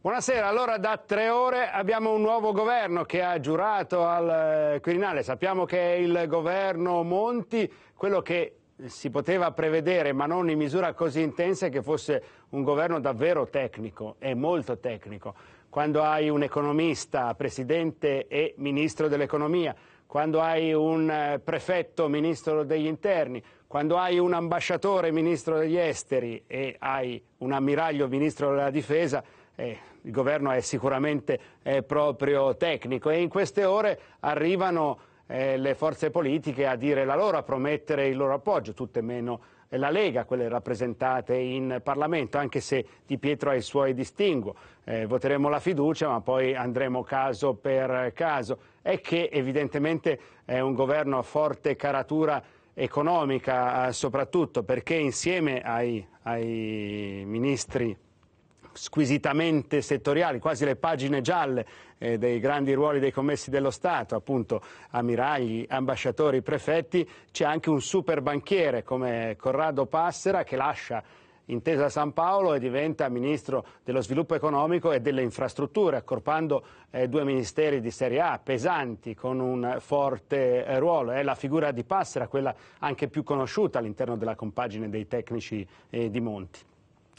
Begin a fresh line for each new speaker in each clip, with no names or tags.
Buonasera, allora da tre ore abbiamo un nuovo governo che ha giurato al eh, Quirinale, sappiamo che è il governo Monti, quello che si poteva prevedere ma non in misura così intensa è che fosse un governo davvero tecnico e molto tecnico. Quando hai un economista, presidente e ministro dell'economia, quando hai un eh, prefetto, ministro degli interni, quando hai un ambasciatore, ministro degli esteri e hai un ammiraglio, ministro della difesa, eh, il governo è sicuramente eh, proprio tecnico e in queste ore arrivano eh, le forze politiche a dire la loro, a promettere il loro appoggio, tutte meno la Lega, quelle rappresentate in Parlamento, anche se Di Pietro ha i suoi distinguo. Eh, voteremo la fiducia, ma poi andremo caso per caso. È che evidentemente è un governo a forte caratura economica, eh, soprattutto perché insieme ai, ai ministri squisitamente settoriali, quasi le pagine gialle eh, dei grandi ruoli dei commessi dello Stato, appunto ammiragli, ambasciatori, prefetti, c'è anche un super banchiere come Corrado Passera che lascia Intesa San Paolo e diventa ministro dello sviluppo economico e delle infrastrutture, accorpando eh, due ministeri di serie A pesanti con un forte eh, ruolo. È la figura di Passera, quella anche più conosciuta all'interno della compagine dei tecnici eh, di Monti.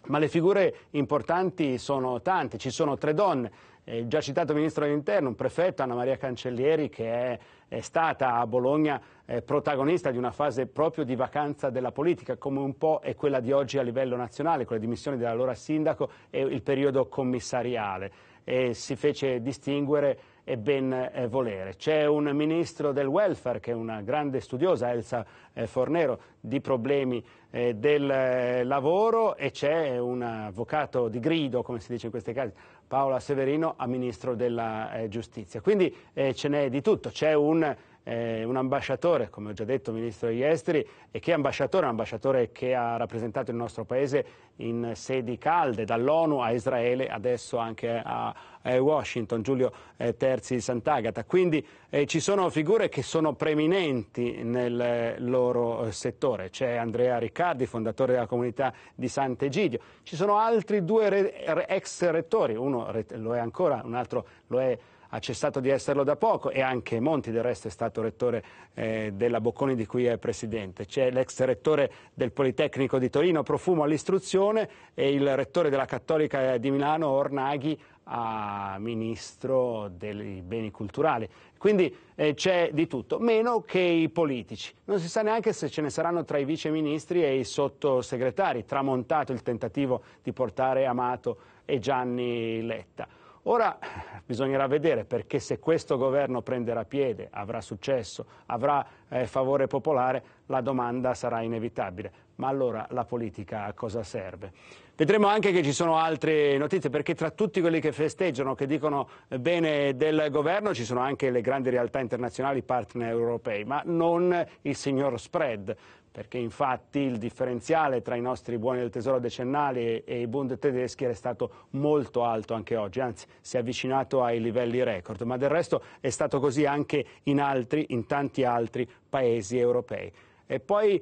Ma le figure importanti sono tante, ci sono tre donne, eh, il già citato Ministro dell'Interno, un prefetto, Anna Maria Cancellieri, che è, è stata a Bologna eh, protagonista di una fase proprio di vacanza della politica, come un po' è quella di oggi a livello nazionale, con le dimissioni dell'allora sindaco e il periodo commissariale. E si fece distinguere e ben eh, volere. C'è un ministro del welfare che è una grande studiosa, Elsa eh, Fornero, di problemi eh, del lavoro e c'è un avvocato di grido, come si dice in questi casi, Paola Severino, a ministro della giustizia. Quindi ce n'è di tutto. C'è un eh, un ambasciatore, come ho già detto, ministro degli esteri, e che ambasciatore, un ambasciatore che ha rappresentato il nostro paese in sedi calde, dall'ONU a Israele, adesso anche a, a Washington, Giulio eh, Terzi di Sant'Agata. Quindi eh, ci sono figure che sono preminenti nel loro eh, settore. C'è Andrea Riccardi, fondatore della comunità di Sant'Egidio. Ci sono altri due re, ex rettori, uno lo è ancora, un altro lo è ha cessato di esserlo da poco e anche Monti del resto è stato rettore eh, della Bocconi di cui è presidente. C'è l'ex rettore del Politecnico di Torino Profumo all'istruzione e il rettore della Cattolica eh, di Milano Ornaghi a ministro dei beni culturali. Quindi eh, c'è di tutto, meno che i politici. Non si sa neanche se ce ne saranno tra i viceministri e i sottosegretari, tramontato il tentativo di portare Amato e Gianni Letta. Ora bisognerà vedere perché se questo governo prenderà piede, avrà successo, avrà eh, favore popolare, la domanda sarà inevitabile. Ma allora la politica a cosa serve? Vedremo anche che ci sono altre notizie, perché tra tutti quelli che festeggiano, che dicono eh, bene del governo, ci sono anche le grandi realtà internazionali partner europei, ma non il signor spread perché infatti il differenziale tra i nostri buoni del tesoro decennali e i bond tedeschi era stato molto alto anche oggi, anzi si è avvicinato ai livelli record, ma del resto è stato così anche in altri, in tanti altri paesi europei. E poi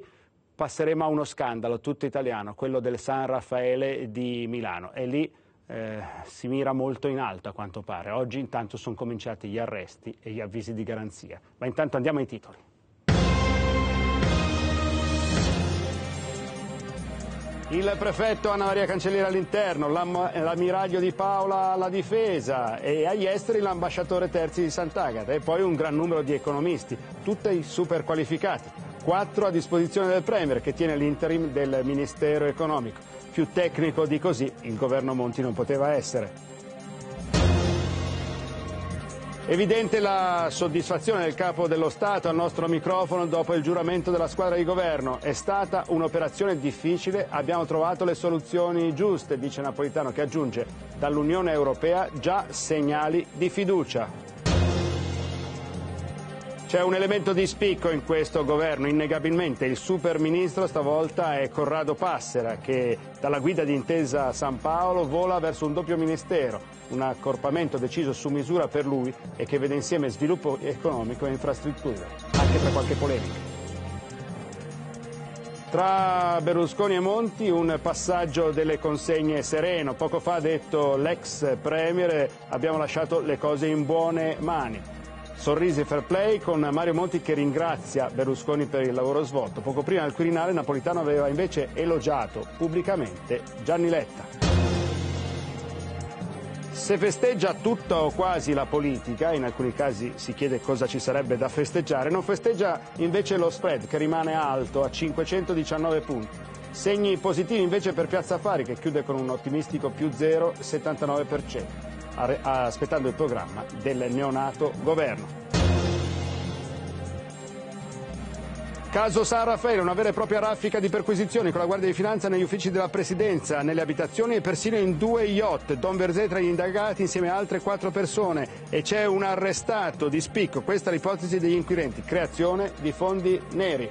passeremo a uno scandalo tutto italiano, quello del San Raffaele di Milano e lì eh, si mira molto in alto a quanto pare. Oggi intanto sono cominciati gli arresti e gli avvisi di garanzia. Ma intanto andiamo ai titoli. il prefetto Anna Maria Cancelliera all'interno, l'ammiraglio di Paola alla difesa e agli esteri l'ambasciatore Terzi di Sant'Agata e poi un gran numero di economisti, tutti super qualificati, quattro a disposizione del Premier che tiene l'interim del Ministero Economico. Più tecnico di così il governo Monti non poteva essere. Evidente la soddisfazione del Capo dello Stato al nostro microfono dopo il giuramento della squadra di governo. È stata un'operazione difficile, abbiamo trovato le soluzioni giuste, dice Napolitano, che aggiunge dall'Unione Europea già segnali di fiducia. C'è un elemento di spicco in questo governo, innegabilmente. Il super ministro stavolta è Corrado Passera, che dalla guida di Intesa San Paolo vola verso un doppio ministero, un accorpamento deciso su misura per lui e che vede insieme sviluppo economico e infrastrutture, anche tra qualche polemica. Tra Berlusconi e Monti un passaggio delle consegne sereno. Poco fa ha detto l'ex Premier abbiamo lasciato le cose in buone mani. Sorrisi e Fair Play con Mario Monti che ringrazia Berlusconi per il lavoro svolto. Poco prima al Quirinale Napolitano aveva invece elogiato pubblicamente Gianni Letta. Se festeggia tutta o quasi la politica, in alcuni casi si chiede cosa ci sarebbe da festeggiare, non festeggia invece lo spread che rimane alto a 519 punti. Segni positivi invece per Piazza Affari che chiude con un ottimistico più 0,79% aspettando il programma del neonato governo. Caso San Raffaele, una vera e propria raffica di perquisizioni con la Guardia di Finanza negli uffici della Presidenza, nelle abitazioni e persino in due yacht. Don Verzé tra gli indagati insieme a altre quattro persone e c'è un arrestato di spicco. Questa è l'ipotesi degli inquirenti, creazione di fondi neri.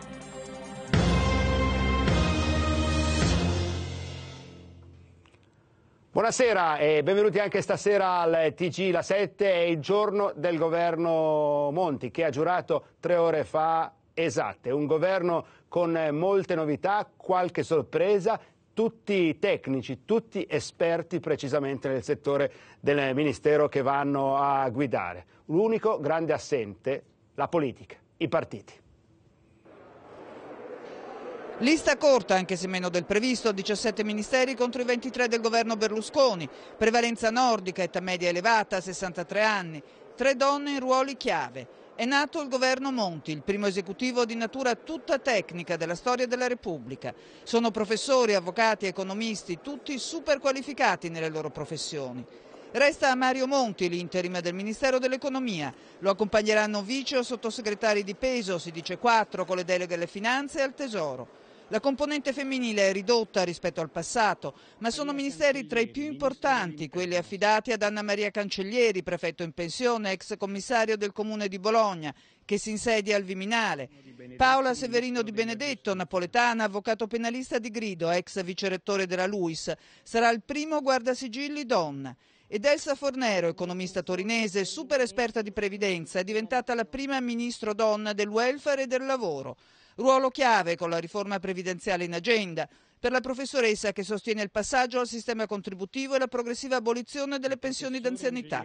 Buonasera e benvenuti anche stasera al TG La 7, è il giorno del governo Monti che ha giurato tre ore fa esatte, un governo con molte novità, qualche sorpresa, tutti tecnici, tutti esperti precisamente nel settore del Ministero che vanno a guidare. L'unico grande assente, la
politica, i partiti. Lista corta, anche se meno del previsto, 17 ministeri contro i 23 del governo Berlusconi, prevalenza nordica, età media elevata, 63 anni, tre donne in ruoli chiave. È nato il governo Monti, il primo esecutivo di natura tutta tecnica della storia della Repubblica. Sono professori, avvocati, economisti, tutti super qualificati nelle loro professioni. Resta Mario Monti l'interima del Ministero dell'Economia. Lo accompagneranno vice o sottosegretari di peso, si dice quattro, con le deleghe alle finanze e al tesoro. La componente femminile è ridotta rispetto al passato, ma sono ministeri tra i più importanti, quelli affidati ad Anna Maria Cancellieri, prefetto in pensione, ex commissario del comune di Bologna, che si insedia al Viminale, Paola Severino di Benedetto, napoletana, avvocato penalista di Grido, ex vicerettore della LUIS, sarà il primo guardasigilli donna ed Elsa Fornero, economista torinese, super esperta di previdenza, è diventata la prima ministro donna del welfare e del lavoro. Ruolo chiave con la riforma previdenziale in agenda per la professoressa che sostiene il passaggio al sistema contributivo e la progressiva abolizione delle pensioni d'anzianità.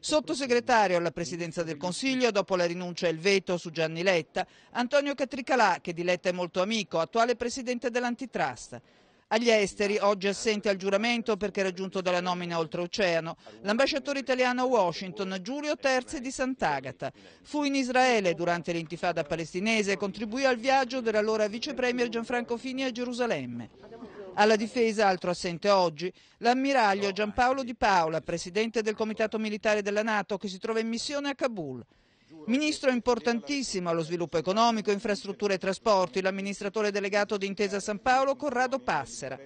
Sottosegretario alla Presidenza del Consiglio, dopo la rinuncia e il veto su Gianni Letta, Antonio Catricalà, che di Letta è molto amico, attuale Presidente dell'Antitrust agli esteri, oggi assente al giuramento perché raggiunto dalla nomina oltreoceano, l'ambasciatore italiano a Washington Giulio Terzi di Sant'Agata. Fu in Israele durante l'intifada palestinese e contribuì al viaggio dell'allora vicepremier Gianfranco Fini a Gerusalemme. Alla difesa, altro assente oggi, l'ammiraglio Giampaolo Di Paola, presidente del Comitato Militare della Nato, che si trova in missione a Kabul. Ministro importantissimo allo sviluppo economico, infrastrutture e trasporti, l'amministratore delegato di Intesa San Paolo Corrado Passera.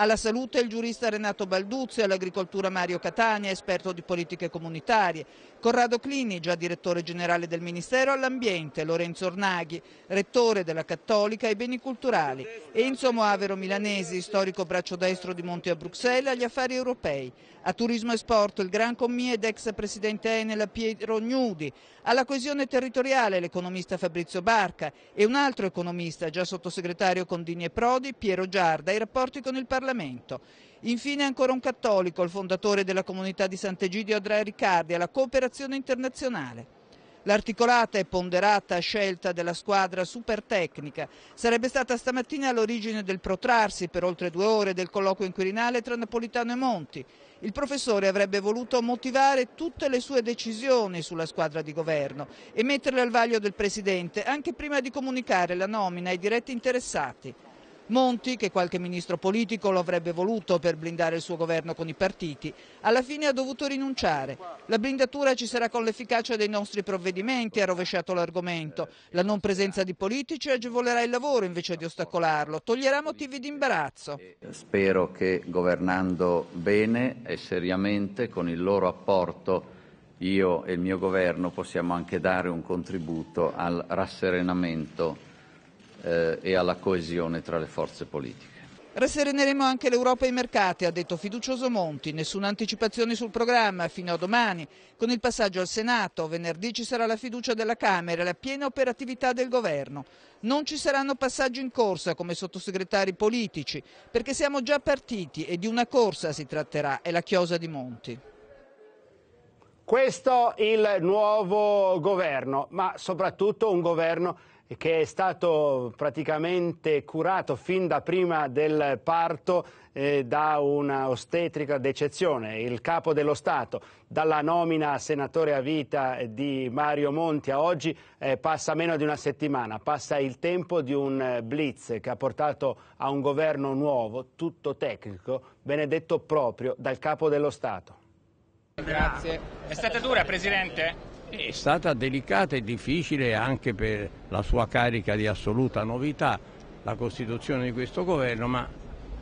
Alla salute il giurista Renato Balduzzi, all'agricoltura Mario Catania, esperto di politiche comunitarie, Corrado Clini, già direttore generale del Ministero all'Ambiente, Lorenzo Ornaghi, rettore della Cattolica e beni culturali, Enzo Moavero Milanesi, storico braccio destro di Monte a Bruxelles agli affari europei, a Turismo e Sport il Gran Commie ed ex presidente Enel Piero Gnudi, alla coesione territoriale l'economista Fabrizio Barca e un altro economista, già sottosegretario con Dini e Prodi, Piero Giarda, ai rapporti con il Parlamento Parlamento. Infine ancora un cattolico, il fondatore della comunità di Sant'Egidio Andrea Riccardi, alla cooperazione internazionale. L'articolata e ponderata scelta della squadra supertecnica sarebbe stata stamattina all'origine del protrarsi per oltre due ore del colloquio inquirinale tra Napolitano e Monti. Il professore avrebbe voluto motivare tutte le sue decisioni sulla squadra di governo e metterle al vaglio del Presidente anche prima di comunicare la nomina ai diretti interessati. Monti, che qualche ministro politico lo avrebbe voluto per blindare il suo governo con i partiti, alla fine ha dovuto rinunciare. La blindatura ci sarà con l'efficacia dei nostri provvedimenti, ha rovesciato l'argomento. La non presenza di politici agevolerà il lavoro invece di ostacolarlo, toglierà motivi di imbarazzo.
Spero che governando bene e seriamente con il loro apporto io e il mio governo possiamo anche dare un contributo al rasserenamento eh, e alla coesione tra le forze politiche.
Rassereneremo anche l'Europa e i mercati, ha detto fiducioso Monti. Nessuna anticipazione sul programma fino a domani. Con il passaggio al Senato, venerdì ci sarà la fiducia della Camera e la piena operatività del Governo. Non ci saranno passaggi in corsa come sottosegretari politici, perché siamo già partiti e di una corsa si tratterà, è la chiosa di Monti.
Questo il nuovo governo, ma soprattutto un governo che è stato praticamente curato fin da prima del parto eh, da una ostetrica d'eccezione. Il capo dello Stato, dalla nomina a senatore a vita di Mario Monti a oggi, eh, passa meno di una settimana, passa il tempo di un eh, blitz che ha portato a un governo
nuovo, tutto
tecnico, benedetto proprio dal capo dello Stato.
Grazie. È stata dura, Presidente?
È stata delicata e difficile anche per la sua carica di assoluta novità la costituzione di questo governo, ma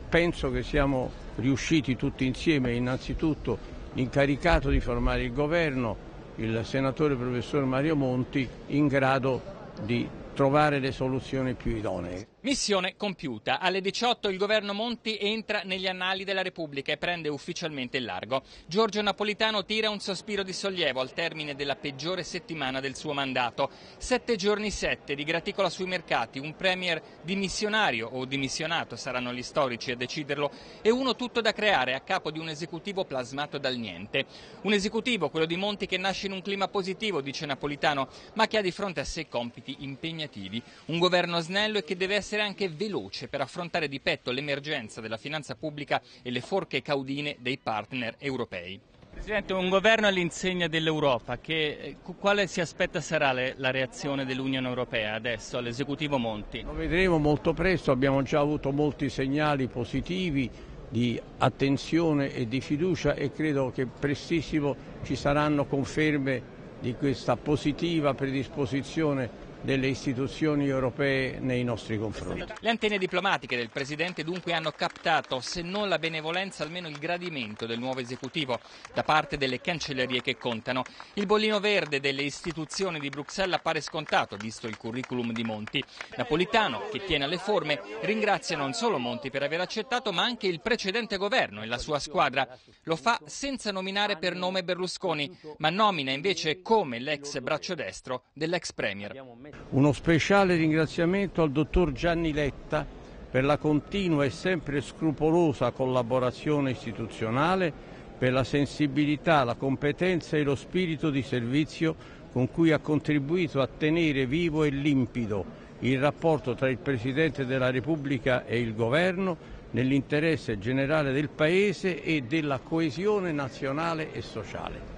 penso che siamo riusciti tutti insieme, innanzitutto incaricato di formare il governo, il senatore professor Mario Monti, in grado di trovare le soluzioni più idonee.
Missione compiuta. Alle 18 il governo Monti entra negli annali della Repubblica e prende ufficialmente il largo. Giorgio Napolitano tira un sospiro di sollievo al termine della peggiore settimana del suo mandato. Sette giorni sette di graticola sui mercati, un premier dimissionario o dimissionato saranno gli storici a deciderlo e uno tutto da creare a capo di un esecutivo plasmato dal niente. Un esecutivo, quello di Monti, che nasce in un clima positivo, dice Napolitano, ma che ha di fronte a sé compiti impegnativi. Un governo snello e che deve essere essere anche veloce per affrontare di petto l'emergenza della finanza pubblica e le forche caudine dei partner europei. Presidente, un governo all'insegna dell'Europa, che, eh, quale si aspetta sarà le, la reazione dell'Unione Europea adesso all'esecutivo Monti? Lo
vedremo molto presto, abbiamo già avuto molti segnali positivi di attenzione e di fiducia e credo che prestissimo ci saranno conferme di questa positiva predisposizione delle istituzioni europee nei nostri confronti.
Le antenne diplomatiche del Presidente dunque hanno captato, se non la benevolenza, almeno il gradimento del nuovo esecutivo da parte delle cancellerie che contano. Il bollino verde delle istituzioni di Bruxelles appare scontato, visto il curriculum di Monti. Napolitano, che tiene alle forme, ringrazia non solo Monti per aver accettato, ma anche il precedente governo e la sua squadra. Lo fa senza nominare per nome Berlusconi, ma nomina invece come l'ex braccio destro dell'ex Premier.
Uno speciale ringraziamento al dottor Gianni Letta per la continua e sempre scrupolosa collaborazione istituzionale, per la sensibilità, la competenza e lo spirito di servizio con cui ha contribuito a tenere vivo e limpido il rapporto tra il Presidente della Repubblica e il Governo nell'interesse generale del Paese e della coesione nazionale e sociale.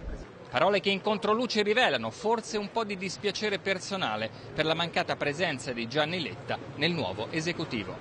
Parole che in controluce rivelano forse un po' di dispiacere personale per la mancata presenza di Gianni Letta nel nuovo esecutivo.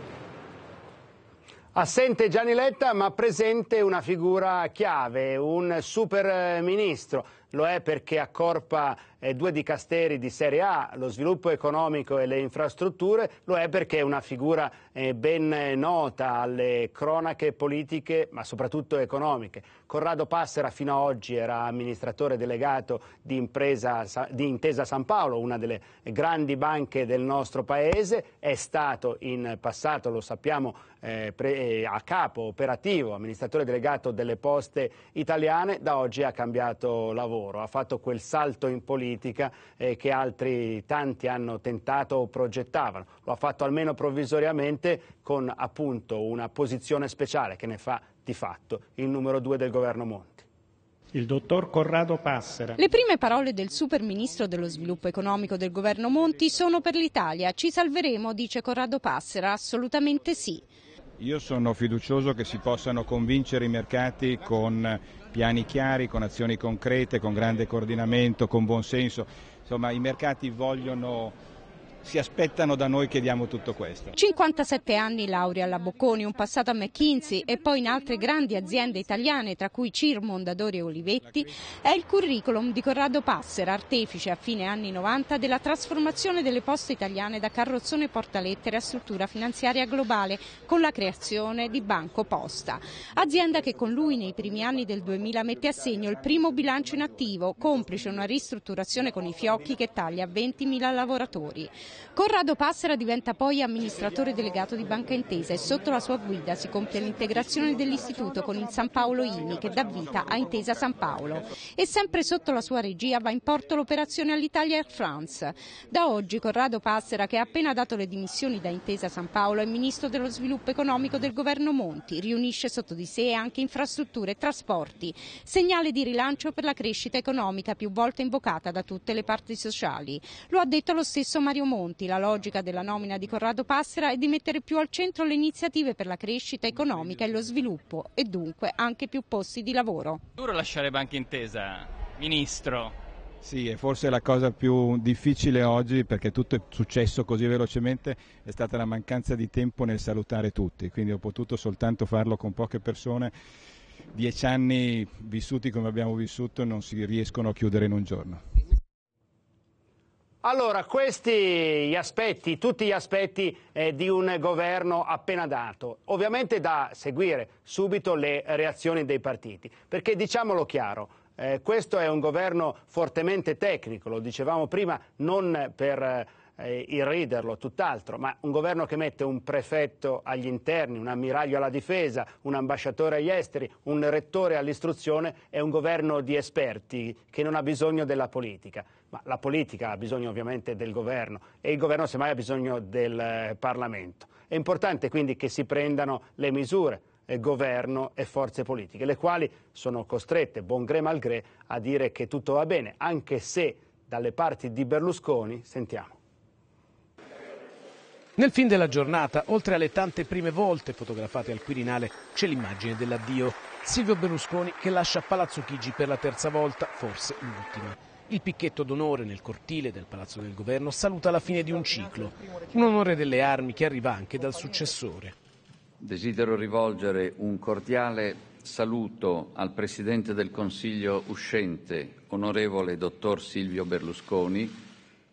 Assente Gianni Letta ma presente una figura chiave, un super ministro lo è perché accorpa eh, due dicasteri di serie A, lo sviluppo economico e le infrastrutture, lo è perché è una figura eh, ben eh, nota alle cronache politiche, ma soprattutto economiche. Corrado Passera fino ad oggi era amministratore delegato di, impresa, di Intesa San Paolo, una delle grandi banche del nostro paese, è stato in passato, lo sappiamo, eh, pre, eh, a capo operativo, amministratore delegato delle poste italiane, da oggi ha cambiato lavoro lavoro, ha fatto quel salto in politica eh, che altri tanti hanno tentato o progettavano. Lo ha fatto almeno provvisoriamente con appunto una posizione speciale che ne fa di fatto il numero due del governo Monti.
Il
dottor Corrado Passera. Le
prime parole del super ministro dello sviluppo economico del governo Monti sono per l'Italia. Ci salveremo, dice Corrado Passera. Assolutamente sì.
Io sono fiducioso che si possano convincere i mercati con piani chiari, con azioni concrete, con grande coordinamento, con buon senso. Insomma, i mercati vogliono si aspettano da noi che diamo tutto questo.
57 anni laurea alla Bocconi, un passato a McKinsey e poi in altre grandi aziende italiane, tra cui Cir, Mondadori e Olivetti, è il curriculum di Corrado Passera, artefice a fine anni 90 della trasformazione delle poste italiane da carrozzone portalettere a struttura finanziaria globale con la creazione di Banco Posta, azienda che con lui nei primi anni del 2000 mette a segno il primo bilancio in attivo, complice una ristrutturazione con i fiocchi che taglia 20.000 lavoratori. Corrado Passera diventa poi amministratore delegato di Banca Intesa e sotto la sua guida si compie l'integrazione dell'istituto con il San Paolo Inni che dà vita a Intesa San Paolo e sempre sotto la sua regia va in porto l'operazione all'Italia Air France. Da oggi Corrado Passera, che ha appena dato le dimissioni da Intesa San Paolo, è ministro dello sviluppo economico del governo Monti, riunisce sotto di sé anche infrastrutture e trasporti, segnale di rilancio per la crescita economica più volte invocata da tutte le parti sociali. Lo ha detto lo stesso Mario Monti Monti, la logica della nomina di Corrado Passera è di mettere più al centro le iniziative per la crescita economica e lo sviluppo e dunque anche più posti di lavoro.
Duro lasciare Banca Intesa, Ministro. Sì, e
forse la cosa più difficile oggi, perché
tutto è successo così velocemente, è stata la mancanza di tempo nel salutare tutti, quindi ho potuto soltanto farlo con poche persone. Dieci anni vissuti come abbiamo
vissuto non si riescono a chiudere in un giorno.
Allora, questi gli aspetti, tutti gli aspetti eh, di un governo appena dato, ovviamente da seguire subito le reazioni dei partiti, perché diciamolo chiaro, eh, questo è un governo fortemente tecnico, lo dicevamo prima, non per eh, eh, irriderlo, tutt'altro, ma un governo che mette un prefetto agli interni, un ammiraglio alla difesa, un ambasciatore agli esteri, un rettore all'istruzione è un governo di esperti che non ha bisogno della politica. Ma la politica ha bisogno ovviamente del governo e il governo semmai ha bisogno del eh, Parlamento. È importante quindi che si prendano le misure, eh, governo e forze politiche, le quali sono costrette, buon gré mal gré, a dire che tutto va bene, anche se dalle parti di Berlusconi sentiamo.
Nel fin della giornata, oltre alle tante prime volte fotografate al Quirinale, c'è l'immagine dell'addio. Silvio Berlusconi che lascia Palazzo Chigi per la terza volta, forse l'ultima. Il picchetto d'onore nel cortile del Palazzo del Governo saluta la fine di un ciclo, un onore delle armi che arriva anche dal successore.
Desidero rivolgere un cordiale saluto al Presidente del Consiglio uscente, onorevole dottor Silvio Berlusconi,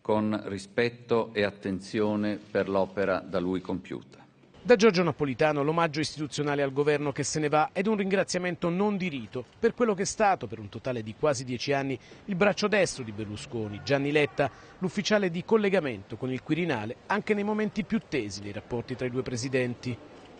con rispetto e attenzione per l'opera da lui compiuta.
Da Giorgio Napolitano l'omaggio istituzionale al governo che se ne va ed un ringraziamento non di rito per quello che è stato per un totale di quasi dieci anni il braccio destro di Berlusconi, Gianni Letta, l'ufficiale di collegamento con il Quirinale anche nei momenti più tesi dei rapporti tra i due presidenti.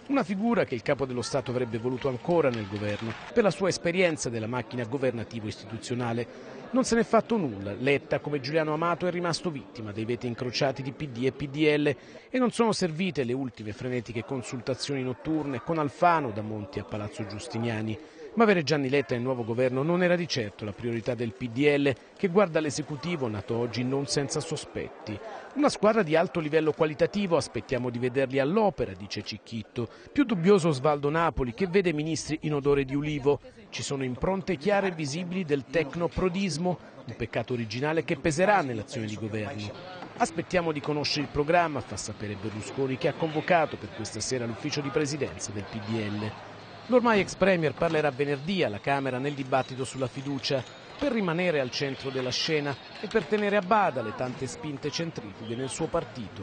Una figura che il capo dello Stato avrebbe voluto ancora nel governo, per la sua esperienza della macchina governativo-istituzionale. Non se n'è fatto nulla. Letta, come Giuliano Amato, è rimasto vittima dei veti incrociati di PD e PDL e non sono servite le ultime frenetiche consultazioni notturne con Alfano da Monti a Palazzo Giustiniani. Ma avere Gianni Letta in nuovo governo non era di certo la priorità del PDL, che guarda l'esecutivo nato oggi non senza sospetti. Una squadra di alto livello qualitativo, aspettiamo di vederli all'opera, dice Cicchitto. Più dubbioso Osvaldo Napoli, che vede ministri in odore di ulivo. Ci sono impronte chiare e visibili del tecnoprodismo, un peccato originale che peserà nell'azione di governo. Aspettiamo di conoscere il programma, fa sapere Berlusconi che ha convocato per questa sera l'ufficio di presidenza del PDL. L'ormai ex premier parlerà venerdì alla Camera nel dibattito sulla fiducia per rimanere al centro della scena e per tenere a bada le tante spinte centrifughe nel suo partito.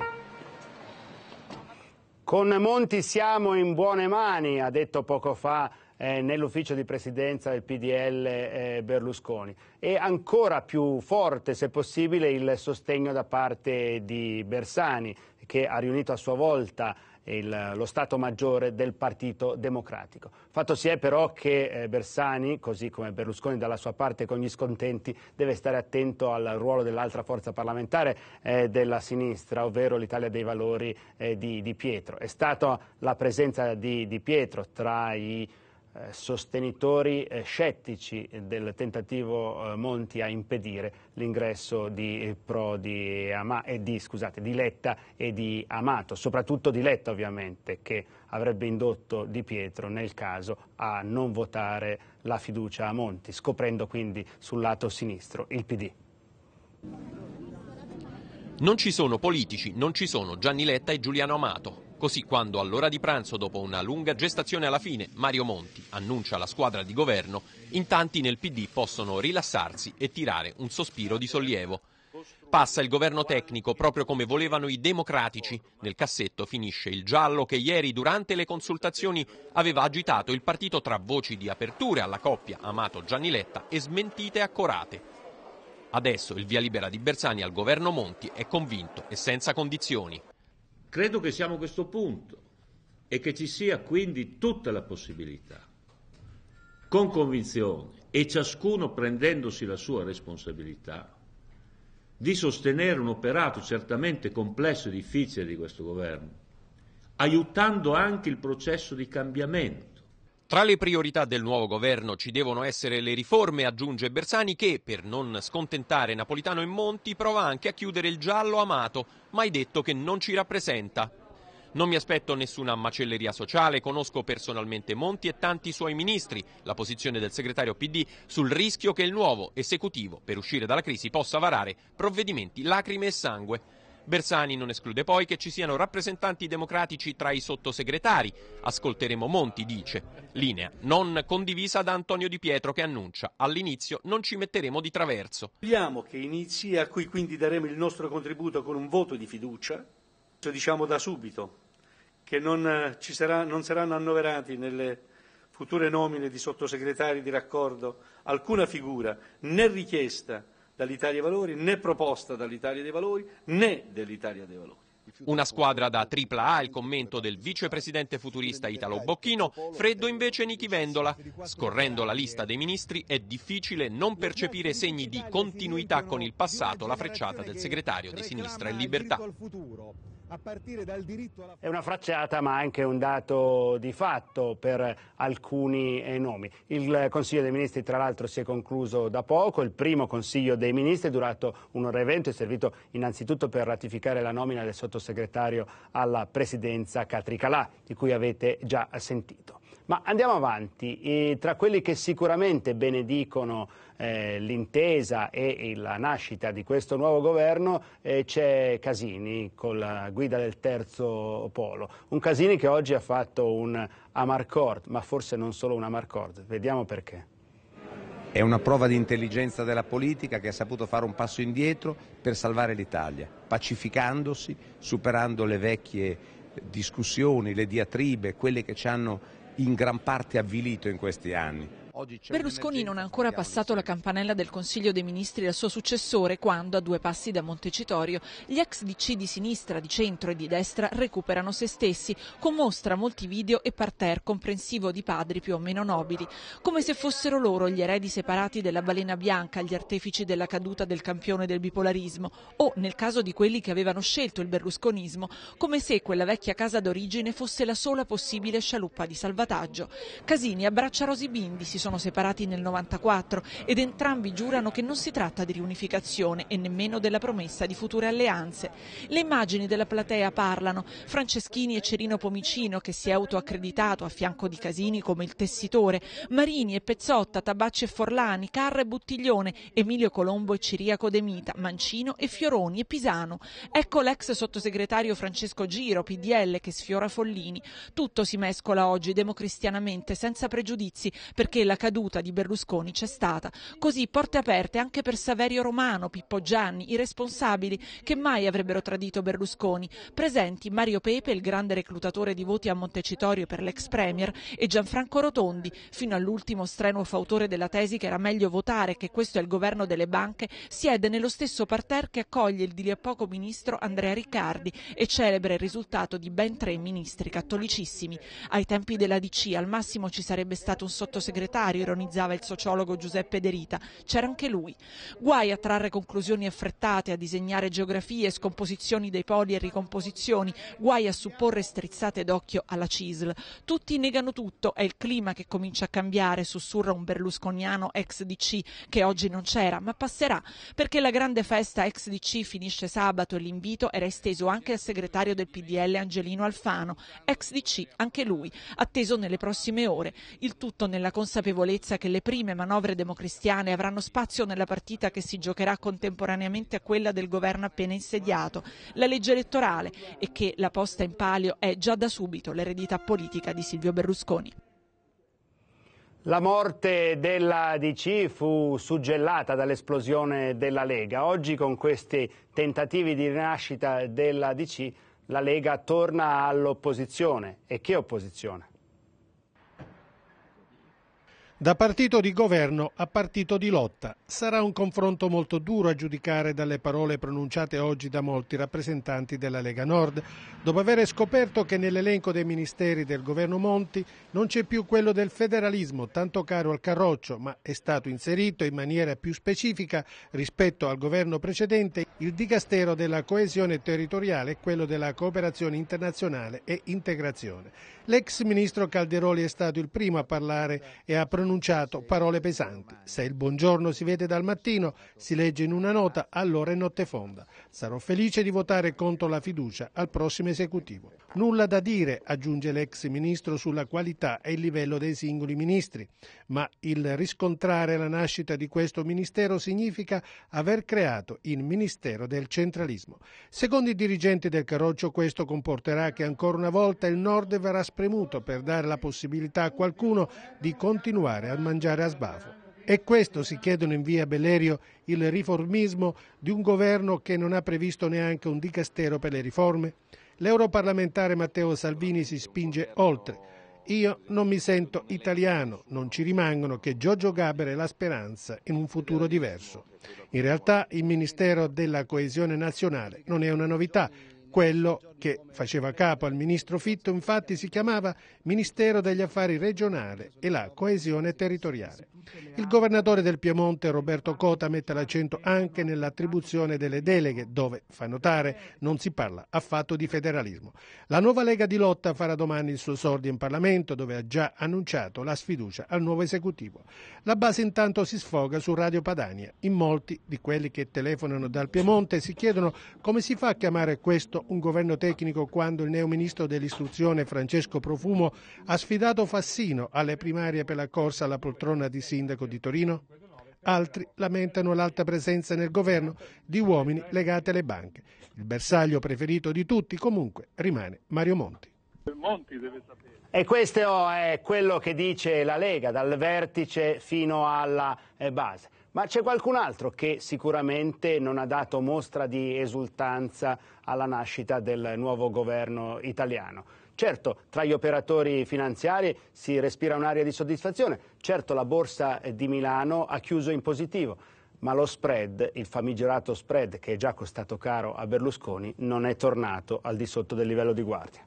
Con Monti siamo in buone mani, ha detto poco fa eh, nell'ufficio di presidenza del PDL eh, Berlusconi e ancora più forte, se possibile, il sostegno da parte di Bersani che ha riunito a sua volta il, lo Stato Maggiore del Partito Democratico. Fatto si è però che eh, Bersani, così come Berlusconi dalla sua parte con gli scontenti, deve stare attento al ruolo dell'altra forza parlamentare eh, della sinistra, ovvero l'Italia dei Valori eh, di, di, Pietro. È stata la presenza di, di Pietro tra i eh, sostenitori eh, scettici del tentativo eh, Monti a impedire l'ingresso di, di, di, di, Letta e di Amato, soprattutto di Letta ovviamente, che avrebbe indotto Di Pietro nel caso a non votare la fiducia a Monti, scoprendo quindi sul lato sinistro il PD.
Non ci sono politici, non ci sono Gianni Letta e Giuliano Amato. Così quando all'ora di pranzo, dopo una lunga gestazione alla fine, Mario Monti annuncia la squadra di governo, in tanti nel PD possono rilassarsi e tirare un sospiro di sollievo. Passa il governo tecnico proprio come volevano i democratici. Nel cassetto finisce il giallo che ieri durante le consultazioni aveva agitato il partito tra voci di aperture alla coppia Amato Gianni Letta e smentite accorate. Adesso il via libera di Bersani al governo Monti è convinto e senza condizioni. Credo che siamo a questo punto e che ci sia quindi tutta la possibilità, con convinzione e ciascuno prendendosi la sua responsabilità, di sostenere un operato certamente complesso e difficile di questo governo, aiutando anche il processo di cambiamento tra le priorità del nuovo governo ci devono essere le riforme, aggiunge Bersani che, per non scontentare Napolitano e Monti, prova anche a chiudere il giallo amato, mai detto che non ci rappresenta. Non mi aspetto nessuna macelleria sociale, conosco personalmente Monti e tanti suoi ministri, la posizione del segretario PD sul rischio che il nuovo esecutivo, per uscire dalla crisi, possa varare provvedimenti lacrime e sangue. Bersani non esclude poi che ci siano rappresentanti democratici tra i sottosegretari. Ascolteremo Monti, dice. Linea non condivisa da Antonio Di Pietro che annuncia all'inizio non ci metteremo di traverso.
Vogliamo che inizi a cui quindi daremo il nostro contributo con un voto di fiducia. Lo diciamo da subito che non, eh, sarà, non saranno annoverati nelle future nomine di sottosegretari di raccordo alcuna figura
né richiesta dall'Italia dei Valori, né proposta dall'Italia dei Valori, né dell'Italia dei Valori. Una squadra da tripla A, il commento del vicepresidente futurista Italo Bocchino, freddo invece Nichi Vendola. Scorrendo la lista dei ministri è difficile non percepire segni di continuità con il passato, la frecciata del segretario di Sinistra e Libertà
a partire dal diritto alla... È una fracciata ma anche un dato di fatto per alcuni eh, nomi. Il Consiglio dei Ministri tra l'altro si è concluso da poco, il primo Consiglio dei Ministri è durato un'ora e vento, è servito innanzitutto per ratificare la nomina del sottosegretario alla Presidenza Catricalà, di cui avete già sentito. Ma andiamo avanti, e tra quelli che sicuramente benedicono eh, l'intesa e la nascita di questo nuovo governo eh, c'è Casini con la guida del terzo polo, un Casini che oggi ha fatto un Amarcord, ma forse non solo un Amarcord, vediamo perché.
È una prova di intelligenza della politica che ha saputo fare un passo indietro per salvare l'Italia, pacificandosi, superando le vecchie discussioni, le diatribe, quelle che ci hanno in gran parte avvilito in questi anni. Berlusconi
non ha ancora passato la campanella del Consiglio dei Ministri al suo successore quando, a due passi da Montecitorio, gli ex DC di sinistra, di centro e di destra recuperano se stessi, con mostra, molti video e parterre comprensivo di padri più o meno nobili, come se fossero loro gli eredi separati della balena bianca, gli artefici della caduta del campione del bipolarismo, o, nel caso di quelli che avevano scelto il berlusconismo, come se quella vecchia casa d'origine fosse la sola possibile scialuppa di salvataggio. Casini abbraccia Bindi, si sono separati nel 94 ed entrambi giurano che non si tratta di riunificazione e nemmeno della promessa di future alleanze. Le immagini della platea parlano, Franceschini e Cerino Pomicino che si è autoaccreditato a fianco di Casini come il tessitore, Marini e Pezzotta, Tabacci e Forlani, Carra e Buttiglione, Emilio Colombo e Ciriaco De Mita, Mancino e Fioroni e Pisano. Ecco l'ex sottosegretario Francesco Giro, PDL, che sfiora Follini. Tutto si mescola oggi democristianamente, senza pregiudizi, perché la della caduta di Berlusconi c'è stata. Così porte aperte anche per Saverio Romano, Pippo Gianni, i responsabili che mai avrebbero tradito Berlusconi. Presenti Mario Pepe, il grande reclutatore di voti a Montecitorio per l'ex premier, e Gianfranco Rotondi, fino all'ultimo strenuo fautore della tesi che era meglio votare che questo è il governo delle banche, siede nello stesso parterre che accoglie il di lì a poco ministro Andrea Riccardi e celebra il risultato di ben tre ministri cattolicissimi. Ai tempi della DC al massimo ci sarebbe stato un sottosegretario contrario, ironizzava il sociologo Giuseppe Derita, c'era anche lui. Guai a trarre conclusioni affrettate, a disegnare geografie, scomposizioni dei poli e ricomposizioni, guai a supporre strizzate d'occhio alla CISL. Tutti negano tutto, è il clima che comincia a cambiare, sussurra un berlusconiano ex DC che oggi non c'era, ma passerà, perché la grande festa ex DC finisce sabato e l'invito era esteso anche al segretario del PDL Angelino Alfano, ex DC anche lui, atteso nelle prossime ore, il tutto nella consapevolezza consapevolezza che le prime manovre democristiane avranno spazio nella partita che si giocherà contemporaneamente a quella del governo appena insediato, la legge elettorale e che la posta in palio è già da subito l'eredità politica di Silvio Berlusconi.
La morte della DC fu suggellata dall'esplosione della Lega. Oggi con questi tentativi di rinascita della DC la Lega torna all'opposizione. E che opposizione?
Da partito di governo a partito di lotta. Sarà un confronto molto duro a giudicare dalle parole pronunciate oggi da molti rappresentanti della Lega Nord, dopo aver scoperto che nell'elenco dei ministeri del governo Monti non c'è più quello del federalismo, tanto caro al Carroccio, ma è stato inserito in maniera più specifica rispetto al governo precedente il Dicastero della coesione territoriale e quello della cooperazione internazionale e integrazione. L'ex ministro Calderoli è stato il primo a parlare e a pronunciare pronunciato parole pesanti. Se il buongiorno si vede dal mattino, si legge in una nota, allora è notte fonda. Sarò felice di votare contro la fiducia al prossimo esecutivo. Nulla da dire, aggiunge l'ex ministro, sulla qualità e il livello dei singoli ministri, ma il riscontrare la nascita di questo ministero significa aver creato il ministero del centralismo. Secondo i dirigenti del Caroccio questo comporterà che ancora una volta il nord verrà spremuto per dare la possibilità a qualcuno di continuare a mangiare a sbafo. E questo, si chiedono in via Bellerio, il riformismo di un governo che non ha previsto neanche un dicastero per le riforme? L'europarlamentare Matteo Salvini si spinge oltre. Io non mi sento italiano, non ci rimangono che Giorgio Gabere e la speranza in un futuro diverso. In realtà il Ministero della Coesione Nazionale non è una novità, quello che faceva capo al ministro Fitto infatti si chiamava Ministero degli Affari Regionali e la Coesione Territoriale. Il governatore del Piemonte Roberto Cota mette l'accento anche nell'attribuzione delle deleghe dove, fa notare, non si parla affatto di federalismo. La nuova Lega di Lotta farà domani il suo sordio in Parlamento dove ha già annunciato la sfiducia al nuovo esecutivo. La base intanto si sfoga su Radio Padania. In molti di quelli che telefonano dal Piemonte si chiedono come si fa a chiamare questo un governo tecnico tecnico quando il neoministro dell'istruzione Francesco Profumo ha sfidato Fassino alle primarie per la corsa alla poltrona di sindaco di Torino? Altri lamentano l'alta presenza nel governo di uomini legati alle banche. Il bersaglio preferito di tutti comunque rimane Mario Monti. Monti deve sapere. E
questo è quello che dice la Lega dal vertice fino alla eh, base. Ma c'è qualcun altro che sicuramente non ha dato mostra di esultanza alla nascita del nuovo governo italiano. Certo, tra gli operatori finanziari si respira un'aria di soddisfazione, certo la borsa di Milano ha chiuso in positivo, ma lo spread, il famigerato spread che è già costato caro a Berlusconi, non è tornato al di sotto del livello di guardia.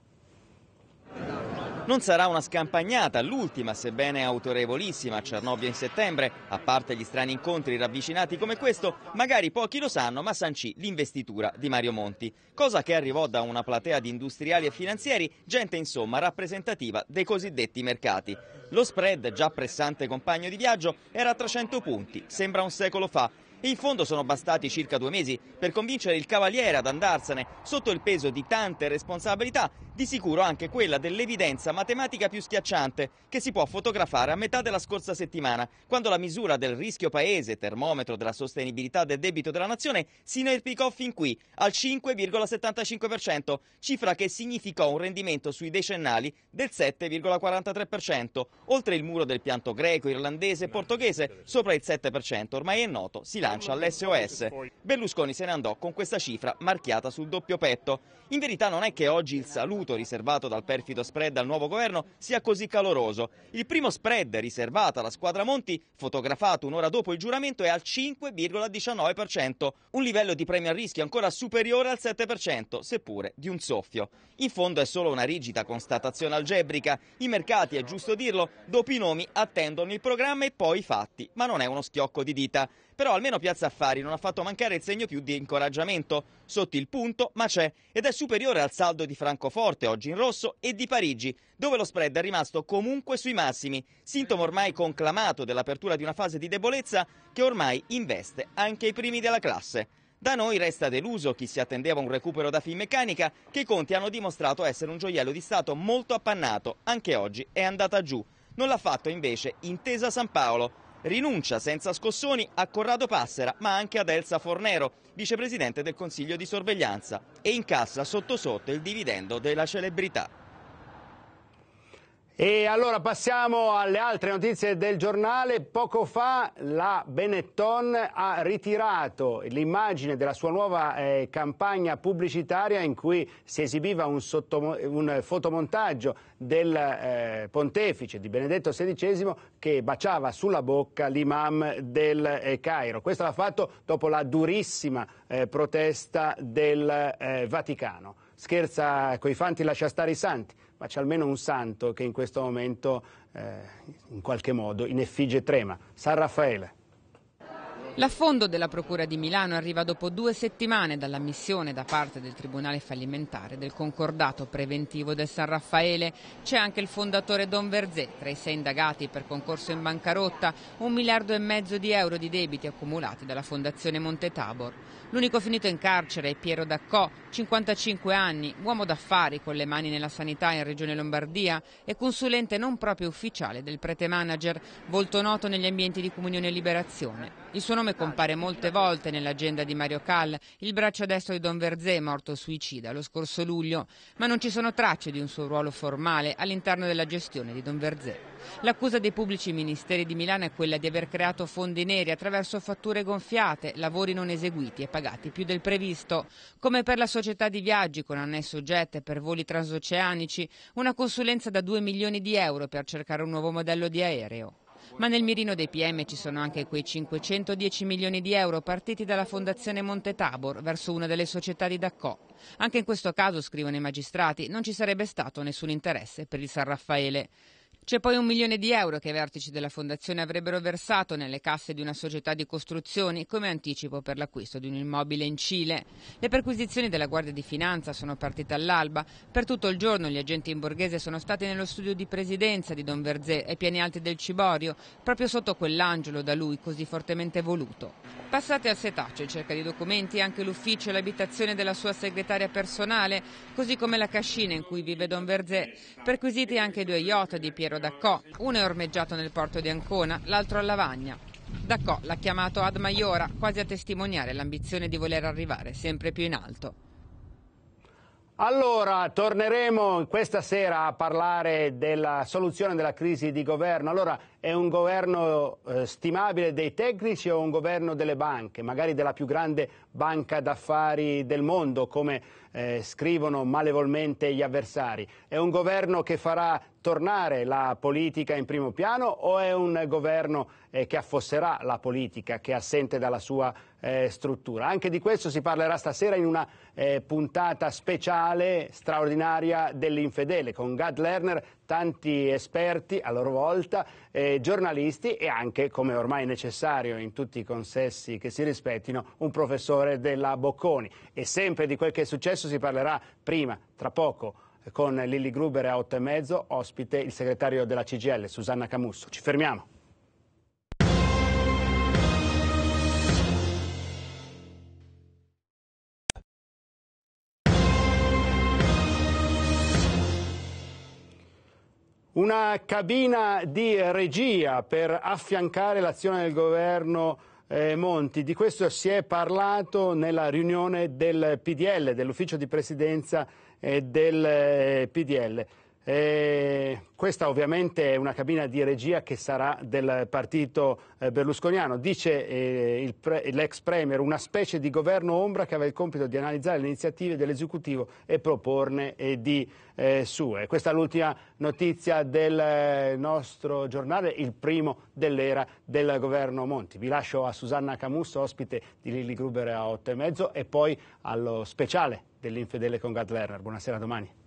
Non sarà una scampagnata, l'ultima sebbene autorevolissima a Cernobbio in settembre, a parte gli strani incontri ravvicinati come questo, magari pochi lo sanno ma sancì l'investitura di Mario Monti, cosa che arrivò da una platea di industriali e finanzieri, gente insomma rappresentativa dei cosiddetti mercati. Lo spread, già pressante compagno di viaggio, era a 300 punti, sembra un secolo fa, in fondo sono bastati circa due mesi per convincere il Cavaliere ad andarsene sotto il peso di tante responsabilità di sicuro anche quella dell'evidenza matematica più schiacciante che si può fotografare a metà della scorsa settimana, quando la misura del rischio paese, termometro della sostenibilità del debito della nazione, si inerpicò fin qui al 5,75%, cifra che significò un rendimento sui decennali del 7,43%, oltre il muro del pianto greco, irlandese e portoghese, sopra il 7%, ormai è noto, si lancia all'SOS. Berlusconi se ne andò con questa cifra marchiata sul doppio petto. In verità non è che oggi il saluto saluto riservato dal perfido spread al nuovo governo sia così caloroso. Il primo spread riservato alla squadra Monti, fotografato un'ora dopo il giuramento, è al 5,19%, un livello di premio a rischio ancora superiore al 7%, seppure di un soffio. In fondo è solo una rigida constatazione algebrica. I mercati, è giusto dirlo, dopo i nomi attendono il programma e poi i fatti, ma non è uno schiocco di dita. Però almeno Piazza Affari non ha fatto mancare il segno più di incoraggiamento. Sotto il punto, ma c'è, ed è superiore al saldo di Francoforte, oggi in rosso, e di Parigi, dove lo spread è rimasto comunque sui massimi, sintomo ormai conclamato dell'apertura di una fase di debolezza che ormai investe anche i primi della classe. Da noi resta deluso chi si attendeva un recupero da Finmeccanica, che i conti hanno dimostrato essere un gioiello di Stato molto appannato, anche oggi è andata giù. Non l'ha fatto invece Intesa San Paolo, Rinuncia senza scossoni a Corrado Passera, ma anche ad Elsa Fornero, vicepresidente del Consiglio di sorveglianza, e incassa sotto sotto il dividendo della celebrità.
E allora passiamo alle altre notizie del giornale. Poco fa la Benetton ha ritirato l'immagine della sua nuova eh, campagna pubblicitaria in cui si esibiva un, un fotomontaggio del eh, pontefice di Benedetto XVI che baciava sulla bocca l'imam del eh, Cairo. Questo l'ha fatto dopo la durissima eh, protesta del eh, Vaticano. Scherza coi fanti, lascia stare i santi ma c'è almeno un santo che in questo momento eh, in qualche modo in effigie trema, San Raffaele.
L'affondo della Procura di Milano arriva dopo due settimane dall'ammissione da parte del Tribunale fallimentare del concordato preventivo del San Raffaele. C'è anche il fondatore Don Verzè, tra i sei indagati per concorso in bancarotta, un miliardo e mezzo di euro di debiti accumulati dalla Fondazione Monte Tabor. L'unico finito in carcere è Piero Daccò, 55 anni, uomo d'affari con le mani nella sanità in Regione Lombardia e consulente non proprio ufficiale del prete manager, volto noto negli ambienti di comunione e liberazione. Il suo nome compare molte volte nell'agenda di Mario Cal, il braccio destro di Don Verzé, morto suicida lo scorso luglio, ma non ci sono tracce di un suo ruolo formale all'interno della gestione di Don Verzé. L'accusa dei pubblici ministeri di Milano è quella di aver creato fondi neri attraverso fatture gonfiate, lavori non eseguiti e pagati più del previsto. Come per la società di viaggi con annesso jet per voli transoceanici, una consulenza da 2 milioni di euro per cercare un nuovo modello di aereo. Ma nel mirino dei PM ci sono anche quei 510 milioni di euro partiti dalla Fondazione Monte Tabor verso una delle società di Daccò. Anche in questo caso, scrivono i magistrati, non ci sarebbe stato nessun interesse per il San Raffaele. C'è poi un milione di euro che i vertici della fondazione avrebbero versato nelle casse di una società di costruzioni come anticipo per l'acquisto di un immobile in Cile. Le perquisizioni della Guardia di Finanza sono partite all'alba. Per tutto il giorno gli agenti in borghese sono stati nello studio di presidenza di Don Verzé ai piani alti del Ciborio, proprio sotto quell'angelo da lui così fortemente voluto. Passate al setaccio in cerca di documenti anche l'ufficio e l'abitazione della sua segretaria personale, così come la cascina in cui vive Don Verzé. Perquisiti anche due yacht di Piero euro da Co. Uno è ormeggiato nel porto di Ancona, l'altro a Lavagna. Da Co l'ha chiamato ad Maiora quasi a testimoniare l'ambizione di voler arrivare sempre più in alto.
Allora, torneremo questa sera a parlare della soluzione della crisi di governo. Allora, è un governo eh, stimabile dei tecnici o un governo delle banche, magari della più grande banca d'affari del mondo, come eh, scrivono malevolmente gli avversari? È un governo che farà tornare la politica in primo piano o è un governo eh, che affosserà la politica, che è assente dalla sua eh, struttura? Anche di questo si parlerà stasera in una eh, puntata speciale, straordinaria dell'infedele, con Gad Lerner tanti esperti a loro volta, eh, giornalisti e anche, come ormai necessario in tutti i consessi che si rispettino, un professore della Bocconi. E sempre di quel che è successo si parlerà prima, tra poco, con Lilli Gruber a 8 e mezzo, ospite il segretario della CGL, Susanna Camusso. Ci fermiamo. una cabina di regia per affiancare l'azione del governo eh, Monti. Di questo si è parlato nella riunione del PDL, dell'ufficio di presidenza eh, del eh, PDL. Eh, questa ovviamente è una cabina di regia che sarà del partito eh, berlusconiano. Dice eh, pre, l'ex Premier una specie di governo ombra che aveva il compito di analizzare le iniziative dell'esecutivo e proporne di eh, sue. Questa è l'ultima notizia del eh, nostro giornale, il primo dell'era del governo Monti. Vi lascio a Susanna Camusso, ospite di Lilli Gruber a 8 e mezzo e poi allo speciale dell'Infedele con Gad Lerner. Buonasera domani.